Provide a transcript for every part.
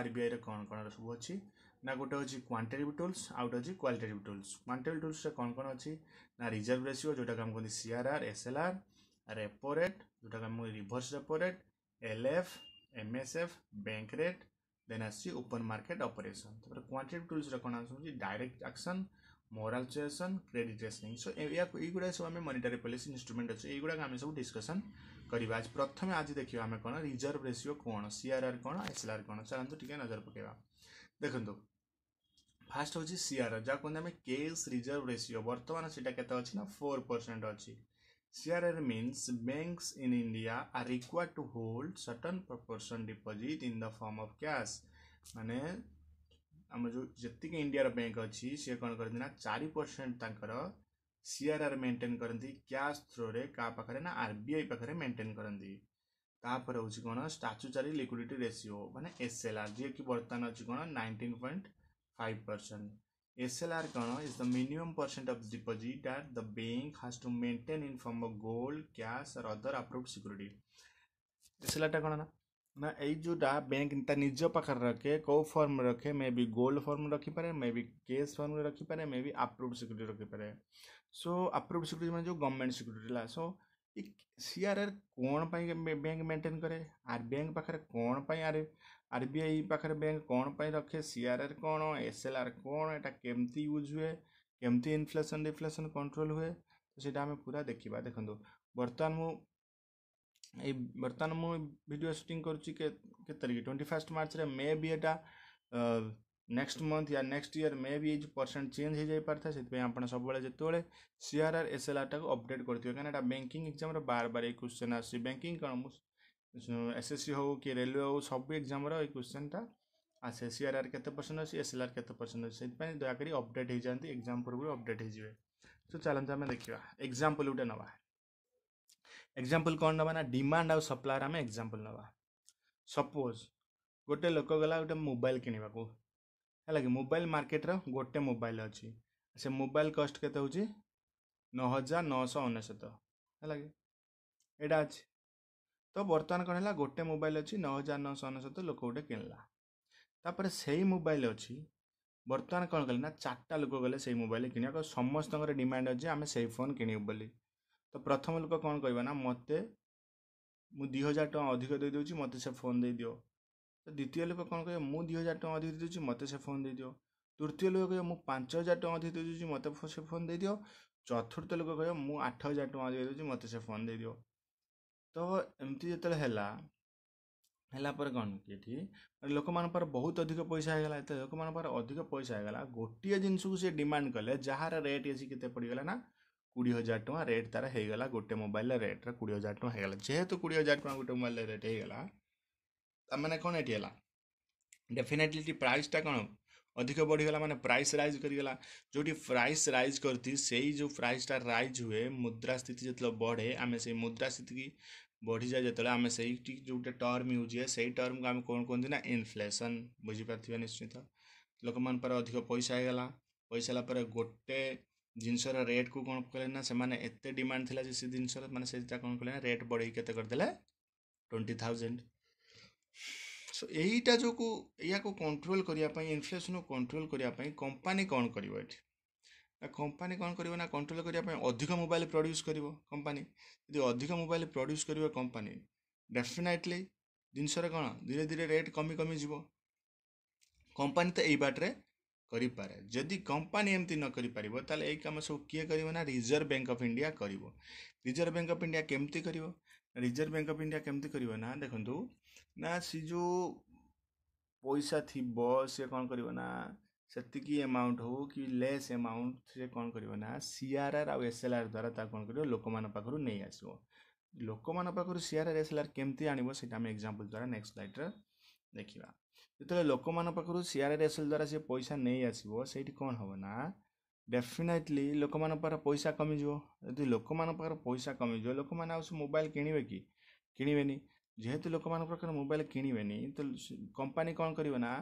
ଆର୍ବିଆଇର କ'ଣ କ'ଣ ସବୁ ଅଛି ନା ଗୋଟେ ହେଉଛି କ୍ୱାଣ୍ଟିଟିଭ୍ ଟୁଲ୍ସ ଆଉ ଗୋଟେ ହେଉଛି କ୍ୱାଲିଟେଟିଭ୍ ଟୁଲ୍ସ କ୍ୱାଣ୍ଟିଟିଭ୍ ଟୁଲ୍ସରେ କ'ଣ କ'ଣ ଅଛି ନା ରିଜର୍ଭ ରେସିଓ ଯେଉଁଟାକୁ ଆମେ କହନ୍ତି ସିଆର୍ଆର୍ ଏସ୍ଏଲ୍ଆର୍ ରେପୋ ରେଟ୍ ଯେଉଁଟାକୁ ଆମେ reverse repo rate LF MSF bank rate then ଆସୁଛି ଓପନ୍ ମାର୍କେଟ୍ ଅପରେସନ୍ ତାପରେ କ୍ୱାଣ୍ଟିଟିଭ୍ ଟୁଲ୍ସରେ କ'ଣ ଆସୁଛି direct action moral suasion credit rationing so ଏଇଗୁଡ଼ା ସବୁ ଆମେ ମନିଟାରୀ ପଲିସି ଇନଷ୍ଟ୍ରୁମେଣ୍ଟ ଅଛି ଏଇଗୁଡ଼ାକ ଆମେ ସବୁ ଡିସ୍କସନ୍ କରିବା ଆଜି ପ୍ରଥମେ ଆଜି ଦେଖିବା ଆମେ କ'ଣ ରିଜର୍ଭ ରେସିଓ କ'ଣ ସିଆର୍ଆର୍ କ'ଣ ଏସ୍ଏଲ୍ଆର୍ କ'ଣ ଚାଲନ୍ତୁ ଟିକେ ନଜର ପକାଇବା ଦେଖନ୍ତୁ ଫାର୍ଷ୍ଟ ହେଉଛି ସିଆର୍ଆର୍ ଯାହା କୁହନ୍ତି ଆମେ କେସ୍ ରିଜର୍ଭ ରେସିଓ ବର୍ତ୍ତମାନ ସେଇଟା କେତେ ଅଛି ନା ଫୋର୍ ପରସେଣ୍ଟ ଅଛି CRR means banks in India are required to hold certain proportion deposit in the form of cash ମାନେ ଆମ ଯେଉଁ ଯେତିକି ଇଣ୍ଡିଆର ବ୍ୟାଙ୍କ ଅଛି ସିଏ କ'ଣ କରନ୍ତି ନା ଚାରି ପରସେଣ୍ଟ ତାଙ୍କର ସିଆର୍ଆର୍ ମେଣ୍ଟେନ୍ କରନ୍ତି କ୍ୟାସ୍ ଥ୍ରୋରେ କାହା ପାଖରେ ନା ଆର୍ ବି ଆଇ ପାଖରେ ମେଣ୍ଟେନ୍ କରନ୍ତି ତାପରେ ହେଉଛି କ'ଣ ଷ୍ଟାଚୁଚାରୀ ଲିକ୍ୱିଡିଟି ରେସିଓ ମାନେ ଏସ୍ ଏଲ୍ ଆର୍ ଯିଏକି ବର୍ତ୍ତମାନ ଅଛି କ'ଣ nineteen point five percent S L R କ'ଣ is the minimum percent of deposit at the bank has to maintain in form of gold cash or other approved security S L ଆର୍ଟା କ'ଣ ନା ना Utah bank निज पाखे रखे कौ form रखे मे बी गोल्ड फर्म रखिपे मे बी कैश फर्म रखिपे मे बी आप्रुव सिक्यूरीटी रखिपे सो आप्रुव सिक्यूरीटी मैं जो गवर्नमेंट सिक्यूरीटी है सो सी आर आर कौन बैंक मेन्टेन कै आर बैंक पाखे कौन आर आर बी आई पाखे बैंक कौन रखे सी आर कौन एस एल आर कौन एटा केमती यूज हुए केमती इनफ्लेसन डिफ्लेसन कंट्रोल हुए तो सीटा आम पूरा देखा देखो बर्तमान मु ଏଇ ବର୍ତ୍ତମାନ ମୁଁ ଭିଡ଼ିଓ ସୁଟିଂ କରୁଛି କେତେ ତାରିଖ ଟ୍ୱେଣ୍ଟି ଫାର୍ଷ୍ଟ ମାର୍ଚ୍ଚରେ ମେ ବି ଏଇଟା ନେକ୍ସଟ ମନ୍ଥ ୟା ନେକ୍ସଟ ଇୟର ମେ ବି ଏଇ ଯେଉଁ ପରସେଣ୍ଟ ଚେଞ୍ଜ ହେଇଯାଇପାରିଥାଏ ସେଥିପାଇଁ ଆପଣ ସବୁବେଳେ ଯେତେବେଳେ ସିଆର୍ଆର୍ ଏସ୍ଏଲ୍ଆର୍ଟାକୁ ଅପଡ଼େଟ୍ କରିଥିବେ କାହିଁକିନା ଏଇଟା ବ୍ୟାଙ୍କିଂ ଏକ୍ଜାମ୍ର ବାର ବାର ଏଇ କ୍ୱେଶ୍ଚନ୍ ଆସୁଛି ବ୍ୟାଙ୍କିଂ କ'ଣ ମୁଁ ଏସ୍ଏସ୍ସି ହେଉ କି ରେଲୱେ ହେଉ ସବୁ ଏକ୍ଜାମ୍ର ଏଇ କ୍ୱେଶ୍ଚନ୍ଟା ଆସେ ସିଆର୍ଆର୍ କେତେ ପରସେଣ୍ଟ ଅଛି ଏସ୍ଏଲ୍ଆର୍ କେତେ ପରସେଣ୍ଟ ଅଛି ସେଥିପାଇଁ ଦୟାକରି ଅପଡ଼େଟ୍ ହେଇଯାଆନ୍ତି ଏକ୍ଜାମ୍ ପୂର୍ବରୁ ଅପଡ଼େଟ୍ ହେଇଯିବେ ତ ଚାଲନ୍ତୁ ଆମେ ଦେଖିବା ଏକ୍ଜାମ୍ପଲ୍ ଗୋଟେ ନେବା ଏକ୍ଜାମ୍ପଲ୍ କ'ଣ ନେବା ନା ଡିମାଣ୍ଡ ଆଉ ସପ୍ଲାଏର ଆମେ ଏକ୍ଜାମ୍ପଲ୍ ନେବା ସପୋଜ୍ ଗୋଟେ ଲୋକ ଗଲା ଗୋଟେ ମୋବାଇଲ୍ କିଣିବାକୁ ହେଲା କି ମୋବାଇଲ୍ ମାର୍କେଟ୍ର ଗୋଟେ ମୋବାଇଲ୍ ଅଛି ସେ ମୋବାଇଲ୍ କଷ୍ଟ କେତେ ହେଉଛି ନଅ ହଜାର ନଅଶହ ଅନେଶତ ହେଲା କି ଏଇଟା ଅଛି ତ ବର୍ତ୍ତମାନ କ'ଣ ହେଲା ଗୋଟେ ମୋବାଇଲ୍ ଅଛି ନଅ ହଜାର ନଅଶହ ଅନେଶତ ଲୋକ ଗୋଟେ କିଣିଲା ତାପରେ ସେଇ ମୋବାଇଲ୍ ଅଛି ବର୍ତ୍ତମାନ କ'ଣ କଲେ ନା ଚାରିଟା ଲୋକ ଗଲେ ସେଇ ମୋବାଇଲ୍ କିଣିବାକୁ ସମସ୍ତଙ୍କର ଡିମାଣ୍ଡ ଅଛି ଆମେ ସେଇ ଫୋନ୍ କିଣିବୁ ବୋଲି ପ୍ରଥମ ଲୋକ କ'ଣ କହିବ ନା ମୋତେ ମୁଁ ଦୁଇ ହଜାର ଟଙ୍କା ଅଧିକ ଦେଇଦେଉଛି ମୋତେ ସେ ଫୋନ୍ ଦେଇଦିଅ ତ ଦ୍ୱିତୀୟ ଲୋକ କ'ଣ କହିବ ମୁଁ ଦୁଇ ହଜାର ଟଙ୍କା ଅଧିକ ଦେଇଦେଉଛି ମୋତେ ସେ ଫୋନ୍ ଦେଇଦିଅ ତୃତୀୟ ଲୋକ କହିବ ମୁଁ ପାଞ୍ଚ ହଜାର ଟଙ୍କା ଅଧିକ ଦେଇଦେଉଛି ମୋତେ ସେ ଫୋନ୍ ଦେଇଦିଅ ଚତୁର୍ଥ ଲୋକ କହିବ ମୁଁ ଆଠ ହଜାର ଟଙ୍କା ଅଧିକ ଦେଉଛି ମୋତେ ସେ ଫୋନ୍ ଦେଇଦିଅ ତ ଏମିତି ଯେତେବେଳେ ହେଲା ହେଲା ପରେ କ'ଣ କି ଏଠି ଲୋକମାନଙ୍କ ପାଖରେ ବହୁତ ଅଧିକ ପଇସା ହେଇଗଲା ଏତେ ଲୋକମାନଙ୍କ ପାଖରେ ଅଧିକ ପଇସା ହେଇଗଲା ଗୋଟିଏ ଜିନିଷକୁ ସେ ଡିମାଣ୍ଡ କଲେ ଯାହାର ରେଟ୍ ଅଛି କେତେ ପଡ଼ିଗଲା ନା कोड़े हजार टाँह रेट तार हो गाला गोटे मोबाइल रेट कोड़े हजार टाँह हो जेहतु कोड़े हजार टाँह गोटे मोबाइल रेट होने कौन ये डेफिनेटली प्राइसटा कौन अधिक बढ़ीगला मैंने प्राइस रईज करगला जो प्राइस रईज करती से जो प्राइसटा रईज हुए मुद्रास्थित जो बढ़े आम से मुद्रास्थित की बढ़ी जाए जो आम से जो टर्म यूज हुए से टर्म को आम कौन कहते ना इनफ्लेसन बुझीपार निश्चित लोक मैं अधिक पैसा होगा पैसा पर गोटे ଜିନିଷର ରେଟ୍କୁ କ'ଣ କଲେ ନା ସେମାନେ ଏତେ ଡିମାଣ୍ଡ ଥିଲା ଯେ ସେ ଜିନିଷର ମାନେ ସେଇଟା କ'ଣ କଲେ ନା ରେଟ୍ ବଢ଼େଇ କେତେ କରିଦେଲେ ଟ୍ୱେଣ୍ଟି ଥାଉଜେଣ୍ଡ ସୋ ଏଇଟା ଯୋଗୁଁ ଏହାକୁ କଣ୍ଟ୍ରୋଲ୍ କରିବା ପାଇଁ ଇନଫ୍ଲେସନ୍କୁ କଣ୍ଟ୍ରୋଲ୍ କରିବା ପାଇଁ କମ୍ପାନୀ କ'ଣ କରିବ ଏଠି ନା କମ୍ପାନୀ କ'ଣ କରିବ ନା କଣ୍ଟ୍ରୋଲ୍ କରିବା ପାଇଁ ଅଧିକ ମୋବାଇଲ୍ ପ୍ରଡ୍ୟୁସ୍ କରିବ କମ୍ପାନୀ ଯଦି ଅଧିକ ମୋବାଇଲ୍ ପ୍ରଡ୍ୟୁସ୍ କରିବ କମ୍ପାନୀ ଡେଫିନାଇଟଲି ଜିନିଷରେ କ'ଣ ଧୀରେ ଧୀରେ ରେଟ୍ କମି କମିଯିବ କମ୍ପାନୀ ତ ଏଇ ବାଟରେ करें जदि कंपानी एमती न करें कम सब किए करना रिजर्व बैंक अफ इंडिया कर रिजर्व बैंक अफ इंडिया केमती कर रिजर्व बैंक अफ इंडिया केमती कर देखु ना सी जो पैसा थी सी कौन करना से अमाउंट हो कि लेस एमाउंट से कौन करा करना आर आउ एस एल आर द्वारा कौन कर लोक माखु नहीं आस लोक R R S L R केमती आणव सीटा एक्जामपल द्वारा नेक्स्ट लाइट देखा ଯେତେବେଳେ ଲୋକମାନଙ୍କ ପାଖରୁ ସି ଆର୍ ଏସ୍ ଏଲ୍ ଦ୍ୱାରା ସେ ପଇସା ନେଇ ଆସିବ ସେଇଠି କ'ଣ ହେବ ନା ଡେଫିନେଟଲି ଲୋକମାନଙ୍କ ପାଖରେ ପଇସା କମିଯିବ ଯଦି ଲୋକମାନଙ୍କ ପାଖରେ ପଇସା କମିଯିବ ଲୋକମାନେ ଆଉ ସେ ମୋବାଇଲ୍ କିଣିବେ କି କିଣିବେନି ଯେହେତୁ ଲୋକମାନଙ୍କ ପାଖରେ ମୋବାଇଲ୍ କିଣିବେନି ତ କମ୍ପାନୀ କ'ଣ କରିବ ନା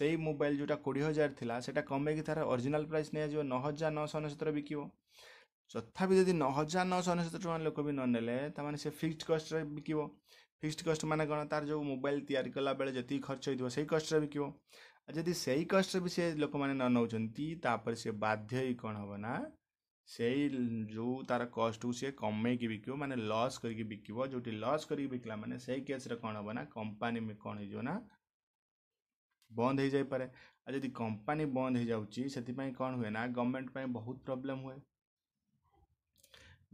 ସେଇ ମୋବାଇଲ୍ ଯେଉଁଟା କୋଡ଼ିଏ ହଜାର ଥିଲା ସେଇଟା କମେଇକି ତା'ର ଅରିଜିନାଲ୍ ପ୍ରାଇସ୍ ନିଆଯିବ ନଅ ହଜାର ନଅଶହ ଅନେଶ୍ୱତରେ ବିକିବ ତଥାପି ଯଦି ନଅ ହଜାର ନଅଶହ ଅନେଶ୍ୱତ ଟଙ୍କା ଲୋକ ବି ନ ନେଲେ ତା'ମାନେ ସେ ଫିକ୍ସଡ଼ କଷ୍ଟରେ ବିକିବ फिक्सड कस्ट मैंने कौन तार जो मोबाइल कला बेल जी खर्च होता से कस्ट बिको जदि से ही कस्ट भी सी लोक मैंने नौकर सी बाध्य कौन हम ना से जो तार कस्ट को सी कम बिको मैंने लस कर बिकव जो लस कर बिकला मैंने से केस्रे कौन हम ना कंपानी में कौन हो बंद हो जापे आदि कंपानी बंद हो जाए से कौन हुए ना गवर्नमेंट पर बहुत प्रोब्लेम हुए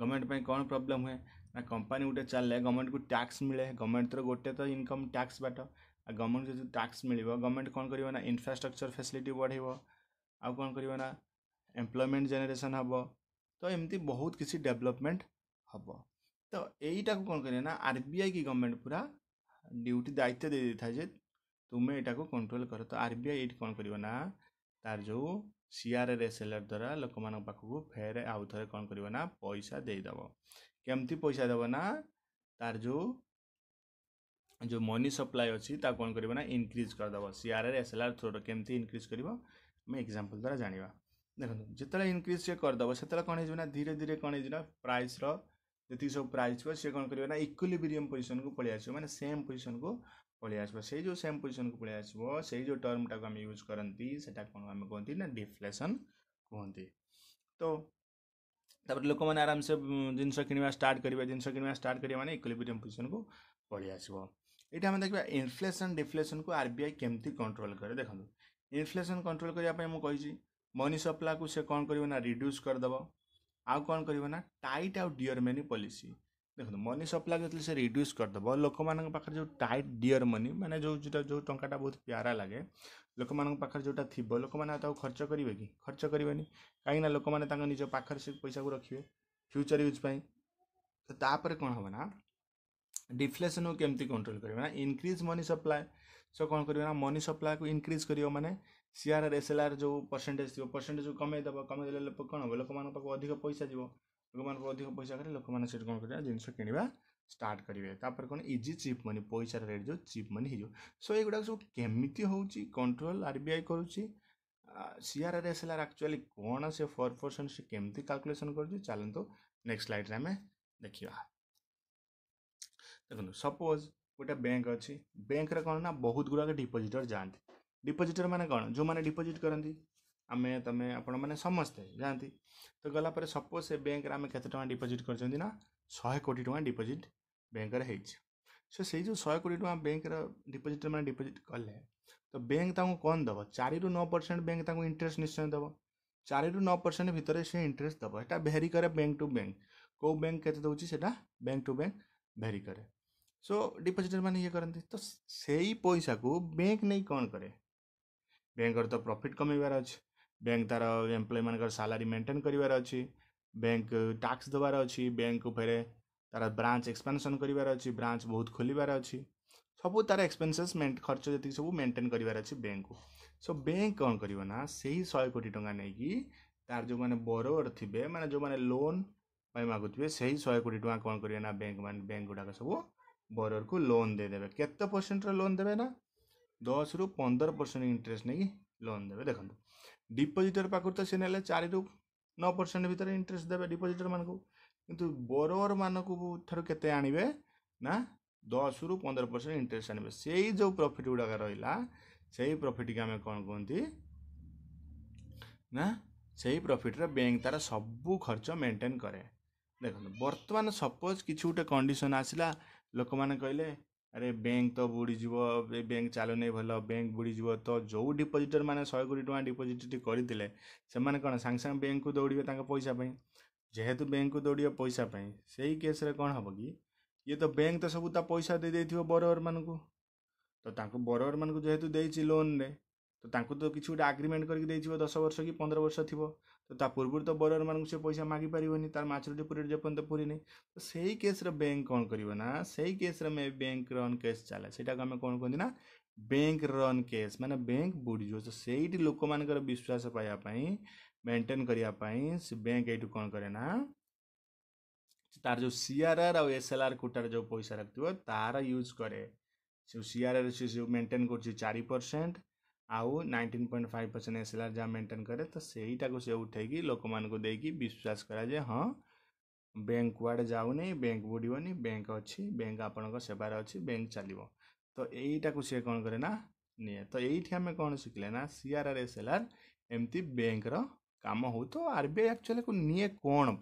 गवर्नमेंट कौन प्रोब्लेम हुए ना कंपानी गोटे चले गवर्नमेंट को टैक्स मिले गवर्नमेंट गोटे तो इनकम टैक्स बाट आ गवर्नमेंट जो टैक्स मिल गवर्नमेंट कौन कर इनफ्रास्ट्रक्चर फैसिलिटी बढ़ेब आउ कौन कर एम्प्लयमेंट जेनेसन हम तो एमती बहुत किसी डेवलपमेंट हम तो यहीटा कौन करें ना आरबीआई की गवर्नमेंट पूरा ड्यूटी दायित्व दे देता था तुम्हें यहाँ कंट्रोल कर तो आरबीआई ये कौन करना ତା'ର ଯେଉଁ ସିଆର୍ଏସ୍ ଏଲ୍ଆର୍ ଦ୍ୱାରା ଲୋକମାନଙ୍କ ପାଖକୁ ଫେର ଆଉ ଥରେ କ'ଣ କରିବ ନା ପଇସା ଦେଇଦେବ କେମିତି ପଇସା ଦେବ ନା ତା'ର ଯେଉଁ ଯେଉଁ ମନି ସପ୍ଲାଏ ଅଛି ତାକୁ କ'ଣ କରିବ ନା ଇନକ୍ରିଜ୍ କରିଦେବ ସିଆର୍ଆର୍ ଏସ୍ ଏଲ୍ ଆର୍ ଥ୍ରୋରେ କେମିତି ଇନକ୍ରିଜ୍ କରିବ ଆମେ ଏକ୍ଜାମ୍ପଲ୍ ଦ୍ୱାରା ଜାଣିବା ଦେଖନ୍ତୁ ଯେତେବେଳେ ଇନକ୍ରିଜ୍ ସେ କରିଦେବ ସେତେବେଳେ କ'ଣ ହେଇଯିବ ନା ଧୀରେ ଧୀରେ କ'ଣ ହେଇଯିବ ନା ପ୍ରାଇସ୍ର ଯେତିକି ସବୁ ପ୍ରାଇସ୍ ଥିବ ସେ କ'ଣ କରିବ ନା ଇକ୍ୱିଲିବ୍ରିୟମ୍ ପୋଜିସନ୍କୁ ପଳେଇ ଆସିବ ମାନେ ସେମ୍ ପୋଜିସନ୍କୁ पलि आसे जो सेम पोजिशन को पलि आस जो टर्मटा को यूज करती से कौन आम कहते ना डिफ्लेसन कहते तो तपर लोक मैंने आराम से जिन कि स्टार्ट करेंगे जिन किणवा स्टार्ट करेंगे मैंने इक्लिपिटम पोजिशन को पलि ये आम देखा इनफ्लेसन डिफ्लेसन को आरबीआई केमती कंट्रोल कैर देखो इनफ्लेसन कंट्रोल करने मुझे मनी सप्लाई को सी कौन करना रिड्यूस करदेव आउ कौन करना टाइट आउ मेनि पलिस ଦେଖନ୍ତୁ ମନି ସପ୍ଲାଏ ଯେତେବେଳେ ସେ ରିଡ୍ୟୁସ୍ କରିଦେବ ଲୋକମାନଙ୍କ ପାଖରେ ଯେଉଁ ଟାଇଟ୍ ଡିଅର୍ ମନି ମାନେ ଯେଉଁ ଯେଉଁଟା ଯେଉଁ ଟଙ୍କାଟା ବହୁତ ପ୍ୟାରା ଲାଗେ ଲୋକମାନଙ୍କ ପାଖରେ ଯେଉଁଟା ଥିବ ଲୋକମାନେ ତାକୁ ଖର୍ଚ୍ଚ କରିବେ କି ଖର୍ଚ୍ଚ କରିବେନି କାହିଁକିନା ଲୋକମାନେ ତାଙ୍କ ନିଜ ପାଖରେ ସେ ପଇସାକୁ ରଖିବେ ଫ୍ୟୁଚର୍ ୟୁଜ୍ ପାଇଁ ତ ତାପରେ କ'ଣ ହେବ ନା ଡିଫ୍ଲେସନ୍କୁ କେମିତି କଣ୍ଟ୍ରୋଲ୍ କରିବେ ନା ଇନକ୍ରିଜ୍ ମନି ସପ୍ଲାଏ ସୋ କ'ଣ କରିବେ ନା ମନି ସପ୍ଲାଏକୁ ଇନକ୍ରିଜ୍ କରିବ ମାନେ ସିଆର୍ ଏସ୍ ଏଲ୍ ଆର୍ ଯେଉଁ ପରସେଣ୍ଟେଜ୍ ଥିବ ପରସେଣ୍ଟେଜ୍ କମେଇ ଦେବ କମେଇ ଦେଲେ କ'ଣ ହେବ ଲୋକମାନଙ୍କ ପାଖକୁ ଅଧିକ ପଇସା ଯିବ लोक मानक अधिक पैसा कहे लोक मैंने कौन कर जिन कि स्टार्ट करेंगे ताप कौन इजी चिप मनी पैसा रेट जो चिप मनी हो सो युवा सब केमी हो कंट्रोल आर कर CR R S L R actually कौन से फोर परसेंट से कमी काल्कुलेसन कर चलत नेक्स्ट स्लाइड आम देखा देखो सपोज गोटे बैंक अच्छे बैंक रहा बहुत गुड़ाक डिपोजिटर जाती डिपोजिटर मैंने कौन जो मैंने डिपोजिट करती आम तुम आप समस्ते जाती तो गला सपोज से बैंक आम कत टाँग डिपोजिट कर शहे कोटी टाँग डिपोजिट बैंक हो सही जो शहे कोटी टाँग बैंक डिपोजिट मैंने डिपोजिट कले तो बैंक तुमको कौन दब चारि नौ परसेंट बैंक इंटरेस्ट निश्चय दब चारि नौ परसेंट भितर से इंटरेस्ट दब एटा भेरी कै बैंक टू बैंक कौ बैंक के बैंक टू बैंक भेरी कै सो डिपोजिटर मैंने ये करते तो से पैसा को बैंक नहीं कौन कै बैंक तो प्रफिट कमेबार अच्छे बैंक तार एम्प्लय मानक सालरी मेन्टेन करार अच्छी बैंक टैक्स देवार अच्छी बैंक फेर तार ब्रांच एक्सपेनसन करार अच्छी ब्रांच बहुत खोलार अच्छी सब तार एक्सपेन्से खर्च जी सब मेन्टेन करार अच्छे बैंक को सो बैंक कौन करना से ही शहे कोटी टाँह नहीं तार जो मैंने बरोवर थे मैंने जो मैंने लोन पाई मगुवे से ही शहे कोटी टाँग कौन करेंगे ना बैंक मैं बैंक गुड़ाक सब बरोवर को लोन देदेवे केत परसेंट रोन देवे ना दस रु पंदर परसेंट इंटरेस्ट नहीं लोन देवे देखते डिपोजिटर पाखु त सि नै चारि नसेन्ट भस्टे डिपोटर मु बर म केत आणि न दस रु इंटरेस्ट इन्टरेस्ट आण जो प्रफिट गुडक र प्रफिट कि आम कम कति प्रफिट्रे बैंक तर सबै खर्च मेन्टेन क्या बर्तमान सपोज कि गए कंडीशन आसला लोक अरे बैंक तो बुड़ीजी ए बैंक चलुन भल बैंक बुड़ीजी तो जो डिपोजिटर मैंने शहे कोटी टाँग डिपोजिटी करते कौन सांगे सांगे बैंक को दौड़े पैसापी जेहेतु बैंक को दौड़े पैसापी से ही केस कौन हम कि ये तो बैंक तो सब पैसा दे दे बरोवर मानक तो बरोवर मानक जेहेतु देोन तो किसी गोटे कर दस वर्ष कि पंद्रह वर्ष थी तो पूर्व तो बरोर मानक से पैसा मागि पारन तार मछर डिपोजिट जपर्त तो पूरी नहीं तो से ही केस्र बैंक कौन करना से ही केस्र में बैंक रन केस चला से आम कौन कहते तो ना बैंक रन केस मैंने बैंक बुड़ज तो सही लोक मान विश्वास पाइबा मेन्टेन करने बैंक यू कौन कैना तार जो सीआरआर आ एस एल आर कूटार जो पैसा रखे तार यूज कैसे आर सी मेन्टेन कर चार परसेंट आउ nineteen point five percent S L R जहाँ मेन्टेन कैर तो से उठेगी लोक मानी विश्वास कराए हाँ बैंक कुआडे जाऊन बैंक बुड़बन बैंक अच्छी बैंक आपण सेवार अच्छी बैंक चलो तो यहीटा को सी कौन करे ना नि तो ये आम कौन शिखले ना C R R S L R एमती बैंक राम हो तो आर एक्चुअली निए कौन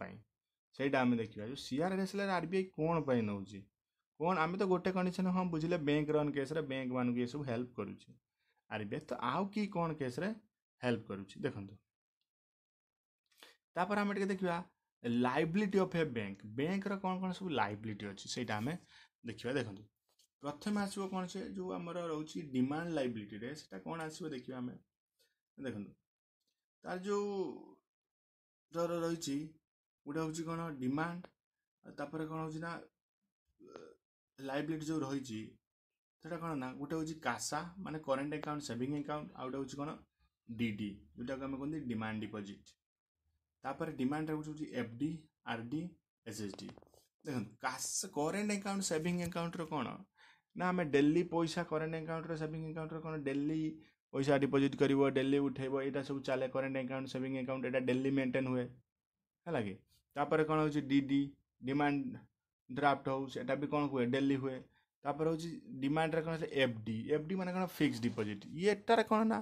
सहीटा आम देखा जो C R R S L R RBI B I कौन नौ कौन आम तो गोटे कंडीशन हाँ बुझे बैंक रन केस बैंक मानक ये सब हेल्प करुच्छे ଆରିବେ ତ ଆଉ କି କ'ଣ କେସ୍ରେ ହେଲ୍ପ କରୁଛି ଦେଖନ୍ତୁ ତାପରେ ଆମେ ଟିକେ ଦେଖିବା ଲାଇବିଲିଟି ଅଫ୍ ଏ ବ୍ୟାଙ୍କ ବ୍ୟାଙ୍କର କ'ଣ କ'ଣ ସବୁ ଲାଇବିଲିଟି ଅଛି ସେଇଟା ଆମେ ଦେଖିବା ଦେଖନ୍ତୁ ପ୍ରଥମେ ଆସିବ କ'ଣ ସେ ଯେଉଁ ଆମର ରହୁଛି ଡିମାଣ୍ଡ ଲାଇବିଲିଟିରେ ସେଇଟା କ'ଣ ଆସିବ ଦେଖିବା ଆମେ ଦେଖନ୍ତୁ ତାର ଯେଉଁ ଧର ରହିଛି ଗୋଟେ ହେଉଛି କ'ଣ ଡିମାଣ୍ଡ ତାପରେ କ'ଣ ହେଉଛି ନା ଲାଇବିଲିଟି ଯେଉଁ ରହିଛି ସେଇଟା କ'ଣ ନା ଗୋଟେ ହେଉଛି କାସା ମାନେ କରେଣ୍ଟ ଆକାଉଣ୍ଟ ସେଭିଂ ଆକାଉଣ୍ଟ ଆଉ ଗୋଟେ ହେଉଛି କ'ଣ ଡିଡି ଯେଉଁଟାକୁ ଆମେ କୁହନ୍ତି ଡିମାଣ୍ଡ ଡିପୋଜିଟ୍ ତାପରେ ଡିମାଣ୍ଡ ହେଉଛି F D R D S S D ଦେଖନ୍ତୁ କାସ କରେଣ୍ଟ ଆକାଉଣ୍ଟ ସେଭିଂ ଆକାଉଣ୍ଟର କ'ଣ ନା ଆମେ ଡେଲି ପଇସା କରେଣ୍ଟ ଆକାଉଣ୍ଟର ସେଭିଂ ଆକାଉଣ୍ଟର କ'ଣ ଡେଲି ପଇସା ଡିପୋଜିଟ୍ କରିବ ଡେଲି ଉଠେଇବ ଏଇଟା ସବୁ ଚାଲେ କରେଣ୍ଟ ଆକାଉଣ୍ଟ ସେଭିଂ ଆକାଉଣ୍ଟ ଏଇଟା ଡେଲି ମେଣ୍ଟେନ୍ ହୁଏ ହେଲା କି ତାପରେ କ'ଣ ହେଉଛି ଡିଡି ଡିମାଣ୍ଡ ଡ୍ରାଫ୍ଟ ହେଉଛି ଏଇଟା ବି କ'ଣ ହୁଏ ଡେଲି ହୁଏ তারপরে হচ্ছে ডিমান্ডের কোন হচ্ছে এফডি এফডি মানে কোন ফিক্সড ডিপোজিট ইয়েটার কোন না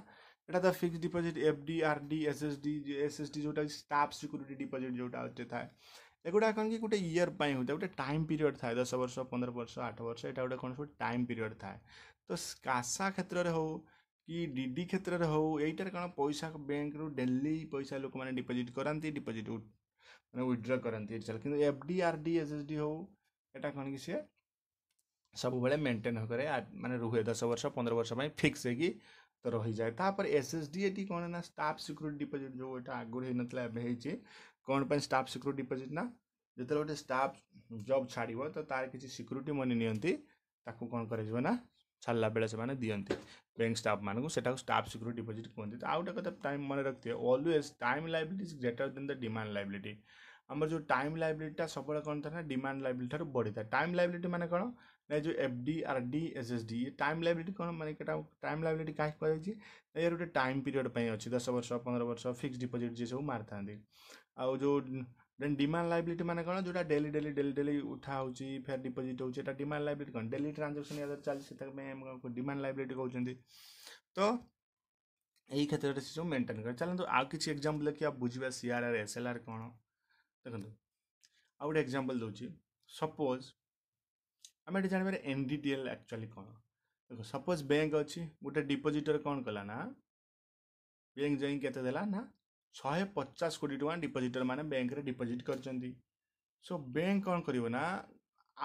এটা তো fixed deposit FD RD SSD SSD যেটা স্টাফ সিকিউরিটি ডিপোজিট যেটা হচ্ছে থাকে এগুলা কোন কি গোটে ইয়র পাই হচ্ছে গোটে টাইম পিরিয়ড থাকে দশ বর্ষ পনেরো বর্ষ আট বর্ষ এটা গোটে কোন সব টাইম পিরিয়ড থাকে তো কাসা ক্ষেত্রে হোক କି ଡି ଡି କ୍ଷେତ୍ରରେ ହେଉ ଏଇଟାରେ କ'ଣ ପଇସା ବ୍ୟାଙ୍କରୁ ଡେଲି ପଇସା ଲୋକମାନେ ଡିପୋଜିଟ୍ କରନ୍ତି ଡିପୋଜିଟ୍ ମାନେ ୱିଡ୍ର କରନ୍ତି ଏଇଟା କିନ୍ତୁ F D R D S S D ହେଉ ଏଇଟା କ'ଣ କି ସିଏ ସବୁବେଳେ ମେଣ୍ଟେନ୍ କରେ ମାନେ ରୁହେ ଦଶ ବର୍ଷ ପନ୍ଦର ବର୍ଷ ପାଇଁ ଫିକ୍ସ ହେଇକି ତ ରହିଯାଏ ତାପରେ ଏସ୍ ଏସ୍ ଡି ଏଠି କ'ଣ ନା ଷ୍ଟାଫ୍ ସିକ୍ୟୁରିଟି ଡିପୋଜିଟ୍ ଯେଉଁ ଏଇଟା ଆଗରୁ ହେଇନଥିଲା ଏବେ ହେଇଛି କ'ଣ ପାଇଁ ଷ୍ଟାଫ୍ ସିକ୍ୟୁରିଟି ଡିପୋଜିଟ୍ ନା ଯେତେବେଳେ ଗୋଟେ ଷ୍ଟାଫ୍ ଜବ୍ ଛାଡ଼ିବ ତ ତାର କିଛି ସିକ୍ୟୁରିଟି ମନି ନିଅନ୍ତି ତାକୁ କ'ଣ କରାଯିବ ନା ଛାଡ଼ିଲା ବେଳେ ସେମାନେ ଦିଅନ୍ତି ବ୍ୟାଙ୍କ ଷ୍ଟାଫ୍ମାନଙ୍କୁ ସେଟାକୁ ଷ୍ଟାଫ୍ ସିକ୍ୟୁରିଟି ଡିପୋଜିଟ୍ କୁହନ୍ତି ତ ଆଉ ଗୋଟେ କଥା ଟାଇମ୍ ମନେ ରଖିଥିବେ always time liability is greater than the demand liability ଆମର ଯେଉଁ ଟାଇମ୍ ଲାଇବିଲିଟିଟା ସବୁବେଳେ କ'ଣ ଥାଏ ନା ଡିମାଣ୍ଡ ଲାଇବିଲିଟି ଠାରୁ ବଢ଼ିଥାଏ ଟାଇମ୍ ଲାଇବିଲିଟି ମାନେ କ'ଣ ना जो F D R D S S D time liability कौन मैंने टाइम लाइब्रेरी कहीं कहुई ना यार गोटे टाइम पीरियड पर अच्छी दस वर्ष पंद्रह वर्ष फिक्स डिपोजिट जी सब मारि था आउ जो देन डिमांड लाइब्रेरी मैंने कौन जो डेली डेली डेली डेली उठा हो फेर डिपोजिट होता डिमा लाइब्रेट कौन डेली ट्रांजाक्शन यादव चलिए डिमा लाइब्रेरी कौन तो यही क्षेत्र से सब मेन्टेन कर चलो आउ कि एक्जामपल देखिए बुझा C R R S L R कौन देखो आउ गए एक्जामपल दूसरी सपोज आम ये जानवर N D D L actually कौन देख सपोज बैंक अच्छी गोटे डिपोजिटर कौन कला ना बैंक जाते ना शहे पचास कोटी टाँग डिपोजिटर मैंने बैंक डिपोजिट कर सो बैंक कौन करना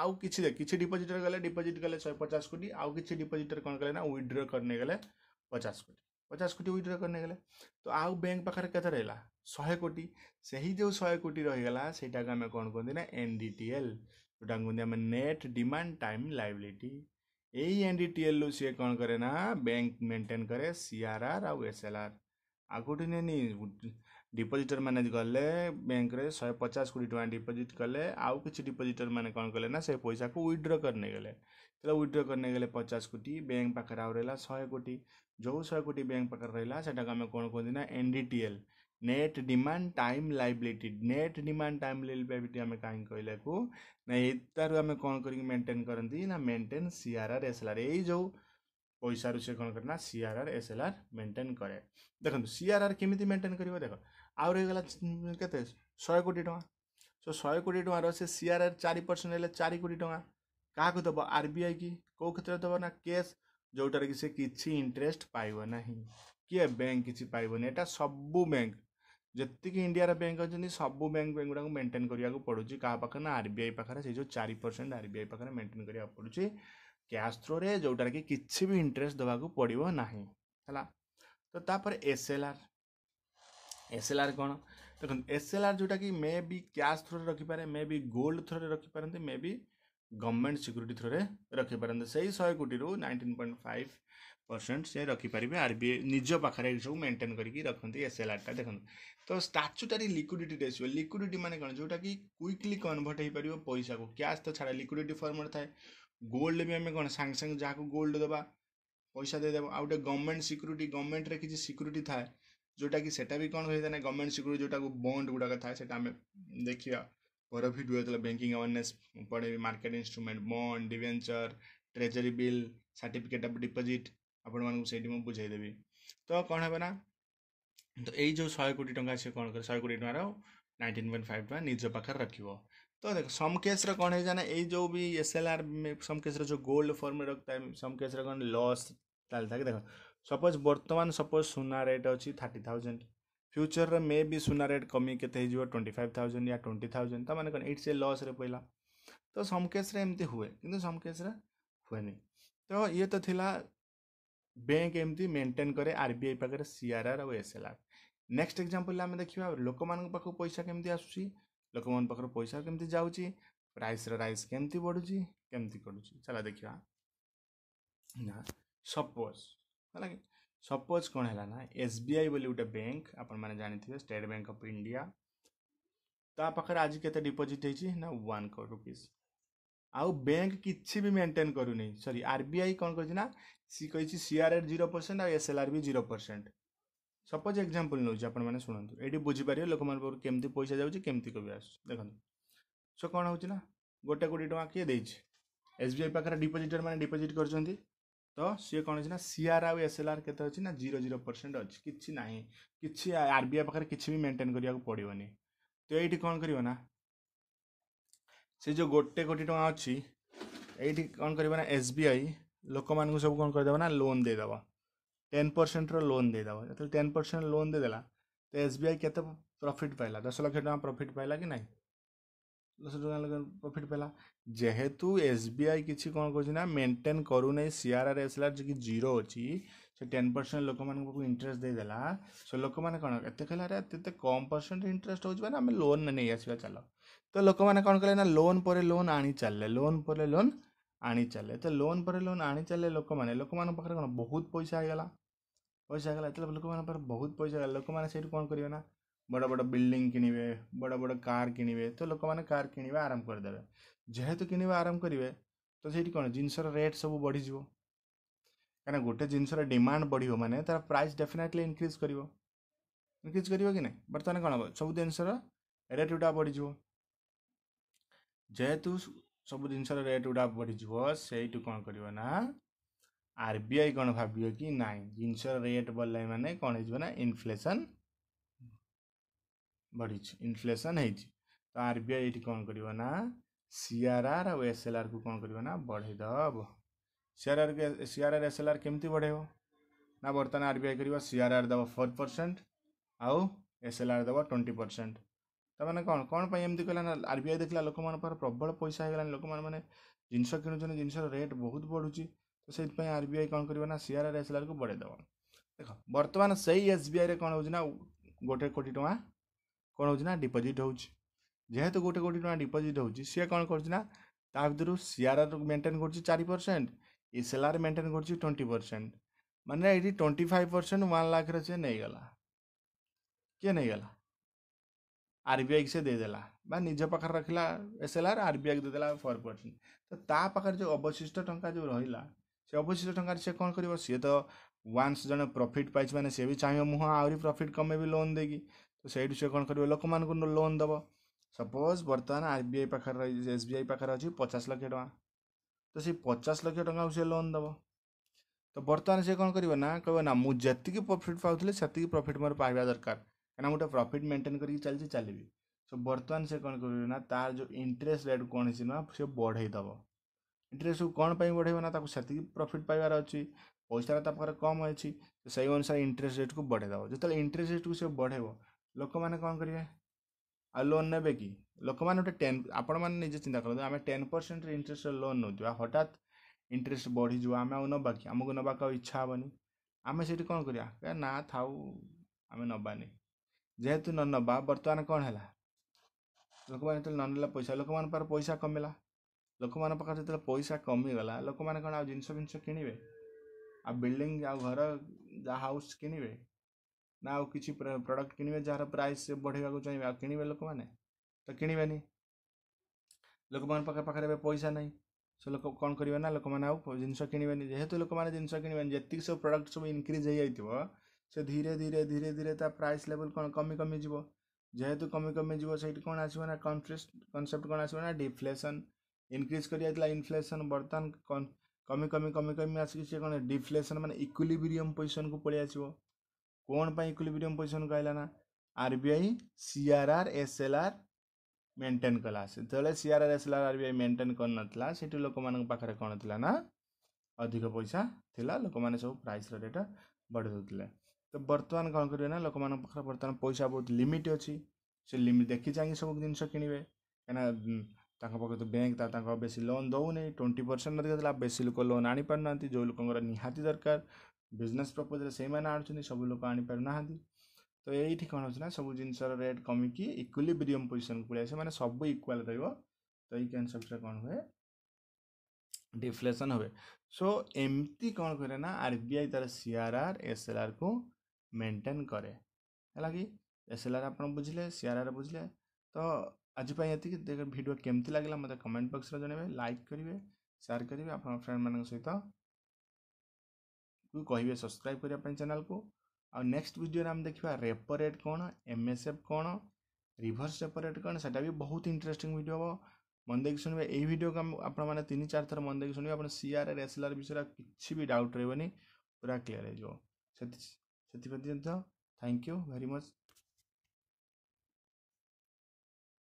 आउ कि किसी डिपोजिटर गले डिपोजिट गले शहे पचास कोटी आउ कि डिपोजिटर कौन कले ना ओड्र करने गले पचास कोटी पचास कोटी ओड्र करने गले तो आउ बैंक पाखे के शहे कोटी से ही जो शहे कोटी रहीगला सहीटा को आम कौन कहते हैं एन डी टी एल कहते हैं नेट डिमांड टाइम लाइबिलिटी एई एन डी टी एल सी कौन करे ना बैंक मेन्टेन कै सी आर आर आउ एस एल आर आगुठी ने डिपोजिटर मैंने गले बैंक शहे पचास कोटी टाँग डिपोजिट कले आउ कि डिपोजिटर मैंने कौन कले ना से पैसा को विड्र करने गले तो विड्र करने गले पचास कोटी बैंक पाखे आउ रहा शहे कोटी जो शहे कोटी बैंक पाखे रहा से कौन कहते हैं N D T L net demand time liability net demand time liability आम कहीं कहला को ना यार आम कौन कर मेन्टेन करती ना मेन्टेन सीआरआर आर एस एल आर ये जो पैसार से कौन करना C R R S L R maintain कै देखो सी आर आर केमी मेन्टेन कर देख आगला के शहे कोटी टाँग सो शहे कोटी टकर से सी आर आर चार परसेंट है चार कोटी टाँग क्या दब आर आई की कौ क्षेत्र दब ना कैश जोटार कि से किसी इंटरेस्ट पाइबना किए बैंक किसी पाइबन यहाँ सबू बैंक जितकी इंडिया बैंक अच्छा सब बैंक बैंक गुड़ाक मेन्टेन करा पड़ू क्या पाखे ना आरबीआई पाखे से जो चार परसेंट आरबीआई पाखे मेन्टेन करा पड़ू क्या थ्रो में जोटा कि किसी भी इंटरेस्ट देवाक पड़ो ना है तो S L R S L R कौन देख एस एल आर जोटा कि मे बी क्या थ्रो रखिपे मे बी गोल्ड थ्रो रखिपारे maybe government security through रखिपारे से ही शहे कोटी रू नाइंटीन पॉइंट फाइव परसेंट से रखिपारे आरबीआई निज पाखे सब मेन्टेन करके रखते टा देखते तो स्टाचुटारी लिक्विडिटी रेसियो लिक्विडिटी मैंने कौन जोटा कि क्विकली कनभर्ट हो पार पैसा को क्या तो छाड़ा लिक्विडिटी फर्मेट थाए गोल्ड भी आम कौन सांगे सांगे जहाँ गोल्ड देवा पैसा देदेव आउ गए गवर्नमेंट सिक्यूरीट गवर्नमेंट किसी सिक्यूरीटी थाए जोटा कि सेटा भी कौन होता है गवर्नमेंट सिक्यूरीट जोटा बंड गुड़ाक थाए आम देखा पर भिडियो जो बैंकिंग अवेयरनेस पढ़े market instrument bond debenture treasury bill certificate of deposit आपण मुझे बुझेदेवी तो कौन है ना तो यही जो शहे कोटी टाइम सी कौन कर शहे कोटी टकर नाइंटीन पॉइंट फाइव टाँह निज पाखे रख तो देख सम कौन है ना ये जो भी एस एल आर सम जो गोल्ड फर्म रखता है सम केस्रे कौन लस चलता है देख सपोज बर्तमान सपोज सुना रेट अच्छी थार्टी थाउजेंड फ्यूचर में मे भी सुना रेट कमी के ट्वेंटी फाइव थाउजेंड या ट्वेंटी थाउजेंड तो मैंने कौन ये लस्रे पड़ा तो सम एमती हुए कि सम हुए नहीं तो ये तो बैंक एमती मेन्टेन कै आरबीआई पाखे सीआरआर आउ S L R next example आम देखा लोक मूँ पैसा केमी आस लोक पैसा केमती जा प्राइस रईस केमती बढ़ू केमती कटू चल देखा ना सपोज है सपोज कौन है ना एस बी आई बोली गोटे बैंक आपंथे स्टेट बैंक अफ इंडिया ताकि आज के डिपोजिट होना वन करोड़ रुपीज ଆଉ ବ୍ୟାଙ୍କ କିଛି ବି ମେଣ୍ଟେନ୍ କରୁନି ସରି ଆର୍ ବି ଆଇ କ'ଣ କରିଛି ନା ସିଏ କହିଛି C R R zero percent ଆଉ ଏସ୍ ଏଲ୍ ଆର୍ ବି ଜିରୋ ପରସେଣ୍ଟ ସପୋଜ୍ ଏକ୍ଜାମ୍ପଲ୍ ନେଉଛି ଆପଣମାନେ ଶୁଣନ୍ତୁ ଏଇଠି ବୁଝିପାରିବେ ଲୋକମାନଙ୍କ ପାଖରୁ କେମିତି ପଇସା ଯାଉଛି କେମିତି କେବେ ଆସୁଛି ଦେଖନ୍ତୁ ସୋ କ'ଣ ହେଉଛି ନା ଗୋଟେ କୋଡ଼ିଏ ଟଙ୍କା କିଏ ଦେଇଛି ଏସ୍ ବି ଆଇ ପାଖରେ ଡିପୋଜିଟର୍ ମାନେ ଡିପୋଜିଟ୍ କରିଛନ୍ତି ତ ସିଏ କ'ଣ ଅଛି ନା ସି ଆର୍ ଆଉ ଏସ୍ ଏଲ୍ ଆର୍ କେତେ ଅଛି ନା ଜିରୋ ଜିରୋ ପରସେଣ୍ଟ ଅଛି କିଛି ନାହିଁ କିଛି ଆର୍ ବି ଆଇ ପାଖରେ କିଛି ବି ମେଣ୍ଟେନ୍ କରିବାକୁ ପଡ଼ିବନି ତ ଏଇଠି କ'ଣ କରିବ ନା ସେ ଯେଉଁ ଗୋଟେ କୋଟି ଟଙ୍କା ଅଛି ଏଇଠି କ'ଣ କରିବା ନା ଏସ୍ ବି ଆଇ ଲୋକମାନଙ୍କୁ ସବୁ କ'ଣ କରିଦେବ ନା ଲୋନ୍ ଦେଇଦେବ ଟେନ୍ ପରସେଣ୍ଟର ଲୋନ୍ ଦେଇଦେବ ଯେତେବେଳେ ଟେନ୍ ପରସେଣ୍ଟ ଲୋନ୍ ଦେଇଦେଲା ତ ଏସ୍ ବି ଆଇ କେତେ ପ୍ରଫିଟ୍ ପାଇଲା ଦଶ ଲକ୍ଷ ଟଙ୍କା ପ୍ରଫିଟ୍ ପାଇଲା କି ନାହିଁ ଦଶ ଟଙ୍କା ପ୍ରଫିଟ୍ ପାଇଲା ଯେହେତୁ ଏସ୍ ବି ଆଇ କିଛି କ'ଣ କରୁଛି ନା ମେଣ୍ଟେନ୍ କରୁନାହିଁ C R R S R ଯେକି ଜିରୋ ଅଛି ସେ ଟେନ୍ ପରସେଣ୍ଟ ଲୋକମାନଙ୍କ ପାଖକୁ ଇଣ୍ଟରେଷ୍ଟ ଦେଇଦେଲା ସେ ଲୋକମାନେ କ'ଣ ଏତେ କହିଲା ଆରେ ଏତେ କମ୍ ପରସେଣ୍ଟ ଇଣ୍ଟରେଷ୍ଟ ହେଉଛି ମାନେ ଆମେ ଲୋନ୍ ନେଇ ଆସିବା ଚାଲ ତ ଲୋକମାନେ କ'ଣ କଲେ ନା ଲୋନ୍ ପରେ ଲୋନ୍ ଆଣି ଚାଲିଲେ ଲୋନ୍ ପରେ ଲୋନ୍ ଆଣି ଚାଲିଲେ ତ ଲୋନ୍ ପରେ ଲୋନ୍ ଆଣି ଚାଲିଲେ ଲୋକମାନେ ଲୋକମାନଙ୍କ ପାଖରେ କ'ଣ ବହୁତ ପଇସା ହେଇଗଲା ପଇସା ହେଇଗଲା ଯେତେବେଳେ ଲୋକମାନଙ୍କ ପାଖରେ ବହୁତ ପଇସା ହେଇଗଲା ଲୋକମାନେ ସେଇଠୁ କ'ଣ କରିବେ ନା ବଡ଼ ବଡ଼ ବିଲ୍ଡିଂ କିଣିବେ ବଡ଼ ବଡ଼ କାର୍ କିଣିବେ ତ ଲୋକମାନେ କାର୍ କିଣିବା ଆରମ୍ଭ କରିଦେବେ ଯେହେତୁ କିଣିବା ଆରମ୍ଭ କରିବେ ତ ସେଇଠି କ'ଣ ଜିନିଷର ରେଟ୍ ସବୁ ବଢ଼ିଯିବ କାହିଁକିନା ଗୋଟେ ଜିନିଷର ଡିମାଣ୍ଡ ବଢ଼ିବ ମାନେ ତା'ର ପ୍ରାଇସ୍ ଡେଫିନେଟଲି ଇନକ୍ରିଜ୍ କରିବ ଇନକ୍ରିଜ୍ କରିବ କି ନାହିଁ ବର୍ତ୍ତମାନ କ'ଣ ହେବ ସବୁ ଜିନିଷର ରେଟ୍ ଗୁଡ଼ା ବଢ଼ିଯିବ ଯେହେତୁ ସବୁ ଜିନିଷର ରେଟ୍ ଗୁଡ଼ା ବଢ଼ିଯିବ ସେଇଠୁ କ'ଣ କରିବ ନା ଆର୍ ବି ଆଇ କ'ଣ ଭାବିବ କି ନାହିଁ ଜିନିଷର ରେଟ୍ ବଢ଼ିଲାଣି ମାନେ କ'ଣ ହେଇଯିବ ନା ଇନଫ୍ଲେସନ୍ ବଢ଼ିଛି ଇନଫ୍ଲେସନ୍ ହେଇଛି ତ ଆର୍ ବି ଆଇ ଏଇଠି କ'ଣ କରିବ ନା ସି ଆର୍ ଆଉ ଏସ୍ ଏଲ୍ ଆର୍କୁ କ'ଣ କରିବ ନା ବଢ଼େଇ ଦେବ C R C R R S L R କେମିତି ବଢ଼େଇବ ନା ବର୍ତ୍ତମାନ ଆର୍ ବି ଆଇ କରିବ ସି ଆର୍ ଦେବ ଫୋର୍ ପରସେଣ୍ଟ ଆଉ ଏସ୍ ଏଲ୍ ଆର୍ ଦେବ ଟ୍ୱେଣ୍ଟି ପରସେଣ୍ଟ ତାମାନେ କ'ଣ କ'ଣ ପାଇଁ ଏମିତି କହିଲା ନା ଆର୍ ବି ଆଇ ଦେଖିଲା ଲୋକମାନଙ୍କ ପାଖରେ ପ୍ରବଳ ପଇସା ହେଇଗଲାଣି ଲୋକମାନେ ମାନେ ଜିନିଷ କିଣୁଛନ୍ତି ଜିନିଷର ରେଟ୍ ବହୁତ ବଢ଼ୁଛି ତ ସେଇଥିପାଇଁ ଆର୍ ବି ଆଇ କ'ଣ କରିବ ନା ସିଆର୍ ଆର୍ ଏସ୍ ଆସିଲା ବେଳକୁ ବଢ଼େଇ ଦେବ ଦେଖ ବର୍ତ୍ତମାନ ସେଇ ଏସ୍ ବି ଆଇରେ କ'ଣ ହେଉଛି ନା ଗୋଟେ କୋଟି ଟଙ୍କା କ'ଣ ହେଉଛି ନା ଡିପୋଜିଟ୍ ହେଉଛି ଯେହେତୁ ଗୋଟେ କୋଟି ଟଙ୍କା ଡିପୋଜିଟ୍ ହେଉଛି ସିଏ କ'ଣ କରୁଛି ନା ତା ଭିତରୁ ସି ଆର୍ ଆର୍ ମେଣ୍ଟେନ୍ କରୁଛି ଚାରି percent S L R maintain କରୁଛି ଟ୍ୱେଣ୍ଟି ପରସେଣ୍ଟ ମାନେ ଏଇଠି ଟ୍ୱେଣ୍ଟି ଫାଇଭ୍ ପରସେଣ୍ଟ ୱାନ୍ ଲାଖ୍ରେ ସିଏ ନେଇଗଲା କିଏ ନେଇଗଲା आरबीआई से देदेला बा निज पाखर रखला एस एल आर आरबीआई देदेला फर पर्सन तो ताकि जो अवशिष्ट टाँचा जो रहा से अवशिष्ट टकर सी कौन कर सी तो वान्स जन प्रॉफिट पाई मैंने सी भी चाहिए मुह आहरी प्रॉफिट कमे भी लोन देगी तो सही सी कौन कर लोक मान लोन दब सपोज बर्तमान आरबीआई पाखर एस बी आई पाखे अच्छी पचास लक्ष टा तो सी पचास लक्ष टा से लोन दब तो बर्तमान सी कौन करना कह मुझे प्रफिट पाते से प्रफिट मोर पाया दरकार क्या गोटे प्रफिट मेन्टेन कर चलते सो बर्तमान से कौन करना तार जो इंटरेस्ट रेट कौन सी ना सी बढ़ेदेव इंटरेस्ट को कौन पर बढ़े ना से प्रफिट पाइबार अच्छी पैसा तो पाखे कम अच्छी से अनुसार इंटरेस्ट रेट को बढ़ेदेव जो इंटरेस्ट रेट को सी बढ़े लोक मैंने कौन करेंगे आ लोन ने कि लोक मैंने गोटे टेन आपे चिंता करते आम टेन परसेंट इंटरेस्ट लोन नौ हटात इंटरेस्ट आम जाए आम आमको नाक इच्छा हेनी आम से कौन करा ना था आम नबानी जेहेतु न नवा बर्तमान कौन है लोक मैंने तो न पैसा लोक मान पैसा कमेगा लोक मान पाखे जो पैसा कमीगला लोक मैंने कौन आज जिनस फिनस कि बिल्डिंग आ घर जहाँ हाउस किणवे ना आ कि प्रडक्ट किणवे जार प्राइस बढ़े चाहिए किणवे लोक मैंने तो किणवे लोक मैं पैसा नहीं सो लोक कौन करेंगे ना लोक मैंने जिन किणवे जेहेतु लोक मैंने जिन किए जी सब प्रडक्ट सब इनक्रिज हो से धीरे धीरे धीरे धीरे ता प्राइस लेवल कौन कमी कमी जीव जेहेतु कमी कमी जीव से कौन आसवना कंट्री कनसेप्ट कौन आसवना डिफ्लेसन इनक्रिज कर इनफ्लेसन बर्तमान कमी कमी कमी कमी आसिक सी कौन डिफ्लेसन मैंने इक्विबिरीयम पोजिशन को पलि आस कौन पर इक्विबिरीयम पोजिशन को आना आरबीआई आर एस एल आर मेन्टेन कला से C R R S L R RBI maintain कर ना से लोक मेरे कौन थी ना अधिक पैसा थी लोक मैंने सब प्राइस रेट बढ़ दे ତ ବର୍ତ୍ତମାନ କ'ଣ କରିବେ ନା ଲୋକମାନଙ୍କ ପାଖରେ ବର୍ତ୍ତମାନ ପଇସା ବହୁତ ଲିମିଟ୍ ଅଛି ସେ ଲିମିଟ୍ ଦେଖି ଚାହିଁକି ସବୁ ଜିନିଷ କିଣିବେ କାହିଁକିନା ତାଙ୍କ ପାଖରେ ତ ବ୍ୟାଙ୍କ ତା ତାଙ୍କ ବେଶୀ ଲୋନ୍ ଦେଉନି ଟ୍ୱେଣ୍ଟି ପରସେଣ୍ଟ ଅଧିକ ଦେଲା ବେଶୀ ଲୋକ ଲୋନ୍ ଆଣିପାରୁନାହାନ୍ତି ଯେଉଁ ଲୋକଙ୍କର ନିହାତି ଦରକାର ବିଜନେସ୍ ପ୍ରପୋଜରେ ସେଇମାନେ ଆଣୁଛନ୍ତି ସବୁ ଲୋକ ଆଣିପାରୁନାହାନ୍ତି ତ ଏଇଠି କ'ଣ ହେଉଛି ନା ସବୁ ଜିନିଷର ରେଟ୍ କମିକି ଇକ୍ୱିଲିବ୍ରିୟମ୍ ପୋଜିସନ୍କୁ ପଳେଇ ଆସିବ ମାନେ ସବୁ ଇକ୍ୱାଲ୍ ରହିବ ତ ଏଇ କନସେପ୍ଟରେ କ'ଣ ହୁଏ ଡିଫ୍ଲେସନ୍ ହୁଏ ସୋ ଏମିତି କ'ଣ କରେ ନା ଆର୍ ବି ଆଇ ତା'ର C R R S L ଆର୍କୁ मेन्टेन करे है तो कि एस एल आर आपड़ बुझे सीआर आर बुझे तो आजपाई ये देख भिडियो केमती लगेगा मतलब कमेंट बक्स में जनवे लाइक करेंगे सेयार करेंगे आप फ्रेंड मान सहित कहे सब्सक्राइब करने चेल को आ नेक्स्ट भिडियो आम देखा रेपो रेट कौन एम एस एफ कौन रिभर्स रेपो रेट कौन से भी बहुत इंटरेस्ट भिड हम मन देखिए शुणे ये भिडियो आपन चार थर मन देखिए शुणे आप सीआरआर एस एल आर विषय किसी भी डाउट रही पूरा क्लीयर हो ସେଥିପ୍ରତି ମଧ୍ୟ ଥ୍ୟାଙ୍କ ୟୁ ଭେରି ମଚ୍